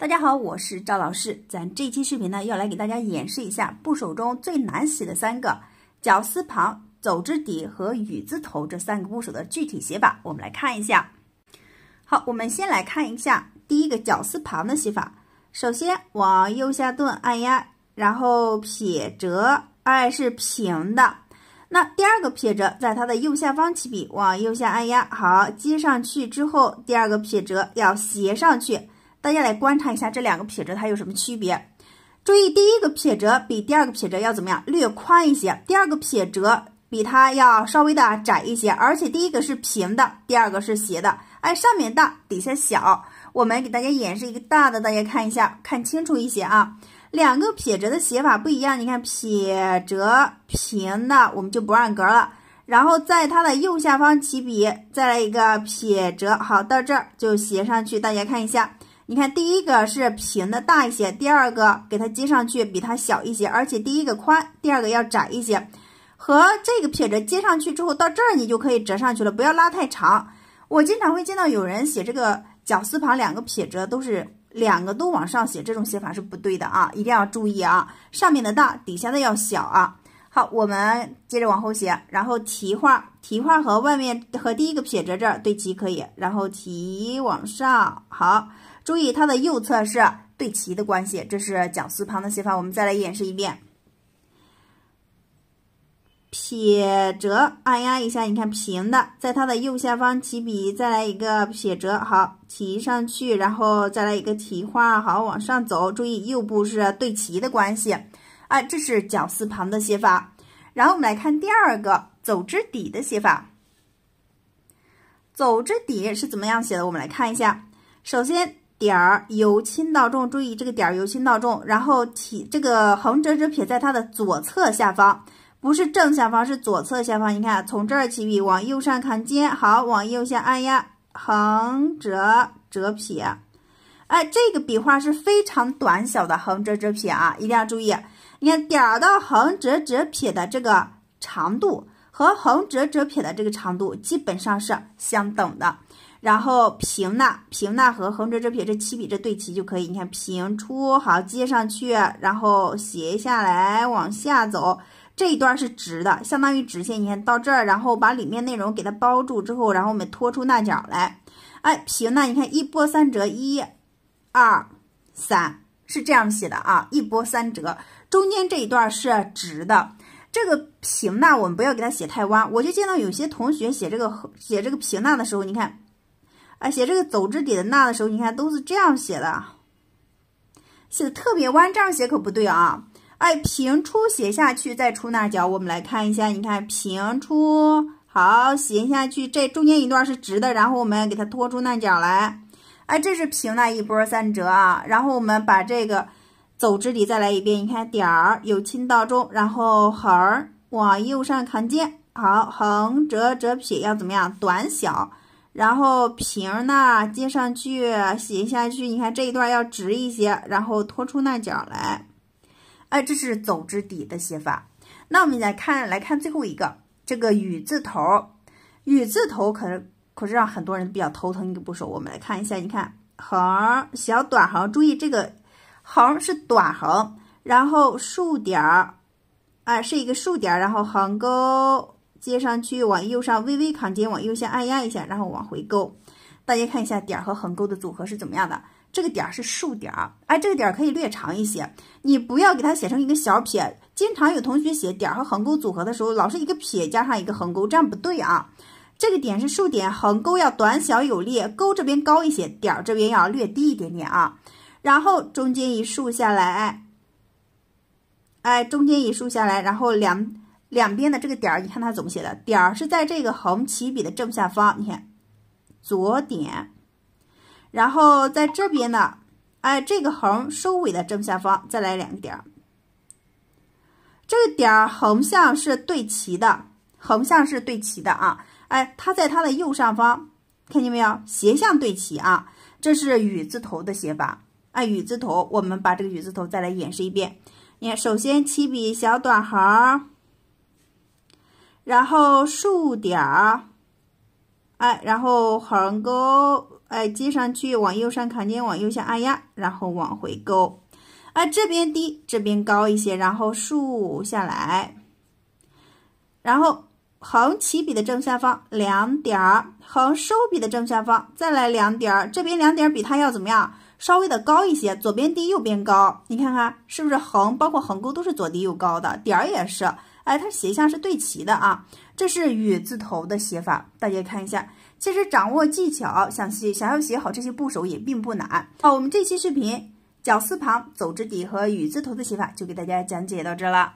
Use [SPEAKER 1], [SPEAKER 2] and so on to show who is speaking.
[SPEAKER 1] 大家好，我是赵老师。咱这期视频呢，要来给大家演示一下部首中最难写的三个“绞丝旁”、“走之底”和“雨字头”这三个部首的具体写法。我们来看一下。好，我们先来看一下第一个“绞丝旁”的写法。首先往右下顿按压，然后撇折，哎，是平的。那第二个撇折在它的右下方起笔，往右下按压。好，接上去之后，第二个撇折要斜上去。大家来观察一下这两个撇折，它有什么区别？注意第一个撇折比第二个撇折要怎么样？略宽一些。第二个撇折比它要稍微的窄一些，而且第一个是平的，第二个是斜的。哎，上面大，底下小。我们给大家演示一个大的，大家看一下，看清楚一些啊。两个撇折的写法不一样，你看撇折平的，我们就不按格了，然后在它的右下方起笔，再来一个撇折，好，到这儿就斜上去，大家看一下。你看，第一个是平的大一些，第二个给它接上去比它小一些，而且第一个宽，第二个要窄一些。和这个撇折接上去之后，到这儿你就可以折上去了，不要拉太长。我经常会见到有人写这个绞丝旁两个撇折都是两个都往上写，这种写法是不对的啊，一定要注意啊，上面的大，底下的要小啊。好，我们接着往后写，然后提画，提画和外面和第一个撇折这儿对齐可以，然后提往上，好。注意它的右侧是对齐的关系，这是绞丝旁的写法。我们再来演示一遍，撇折按压一下，你看平的，在它的右下方起笔，再来一个撇折，好提上去，然后再来一个提花，好往上走。注意右部是对齐的关系，哎，这是绞丝旁的写法。然后我们来看第二个走之底的写法，走之底是怎么样写的？我们来看一下，首先。点儿由轻到重，注意这个点儿由轻到重，然后体这个横折折撇在它的左侧下方，不是正下方，是左侧下方。你看，从这儿起笔，往右上扛尖，好，往右下按压横折折撇。哎，这个笔画是非常短小的横折折撇啊，一定要注意。你看，点儿到横折折撇的这个长度和横折折撇的这个长度基本上是相等的。然后平捺，平捺和横折折撇这七笔这对齐就可以。你看平出好接上去，然后斜下来往下走，这一段是直的，相当于直线。你看到这儿，然后把里面内容给它包住之后，然后我们拖出捺角来。哎，平捺，你看一波三折，一、二、三，是这样写的啊。一波三折，中间这一段是直的。这个平捺我们不要给它写太弯。我就见到有些同学写这个写这个平捺的时候，你看。哎，写这个走之底的捺的时候，你看都是这样写的，写的特别弯，这样写可不对啊！哎，平出写下去，再出捺角。我们来看一下，你看平出，好写下去，这中间一段是直的，然后我们给它拖出捺角来。哎，这是平捺一波三折啊！然后我们把这个走之底再来一遍，你看点儿由轻到重，然后横往右上扛肩，好，横折折撇要怎么样？短小。然后平呢接上去，写下去。你看这一段要直一些，然后拖出那角来。哎，这是走之底的写法。那我们来看，来看最后一个这个雨字头。雨字头可可是让很多人比较头疼一个部首。我们来看一下，你看横小短横，注意这个横是短横，然后竖点儿，哎是一个竖点儿，然后横钩。接上去，往右上微微扛肩，往右下按压一下，然后往回勾。大家看一下点和横勾的组合是怎么样的。这个点是竖点，哎，这个点可以略长一些。你不要给它写成一个小撇。经常有同学写点和横勾组合的时候，老是一个撇加上一个横勾，这样不对啊。这个点是竖点，横勾要短小有力，勾这边高一些，点这边要略低一点点啊。然后中间一竖下来，哎，中间一竖下来，然后两。两边的这个点儿，你看它怎么写的？点儿是在这个横起笔的正下方。你看左点，然后在这边呢，哎，这个横收尾的正下方再来两个点儿。这个点儿横向是对齐的，横向是对齐的啊！哎，它在它的右上方，看见没有？斜向对齐啊！这是雨字头的写法。哎，雨字头，我们把这个雨字头再来演示一遍。你看，首先起笔小短横。然后竖点儿，哎，然后横钩，哎，接上去，往右上扛肩，往右下按压，然后往回勾，哎，这边低，这边高一些，然后竖下来，然后横起笔的正下方两点，横收笔的正下方再来两点，这边两点比它要怎么样？稍微的高一些，左边低，右边高，你看看是不是横，包括横勾都是左低右高的，点也是。哎，它写像是对齐的啊，这是雨字头的写法，大家看一下。其实掌握技巧，想写想要写好这些部首也并不难。好，我们这期视频，绞丝旁、走之底和雨字头的写法就给大家讲解到这了。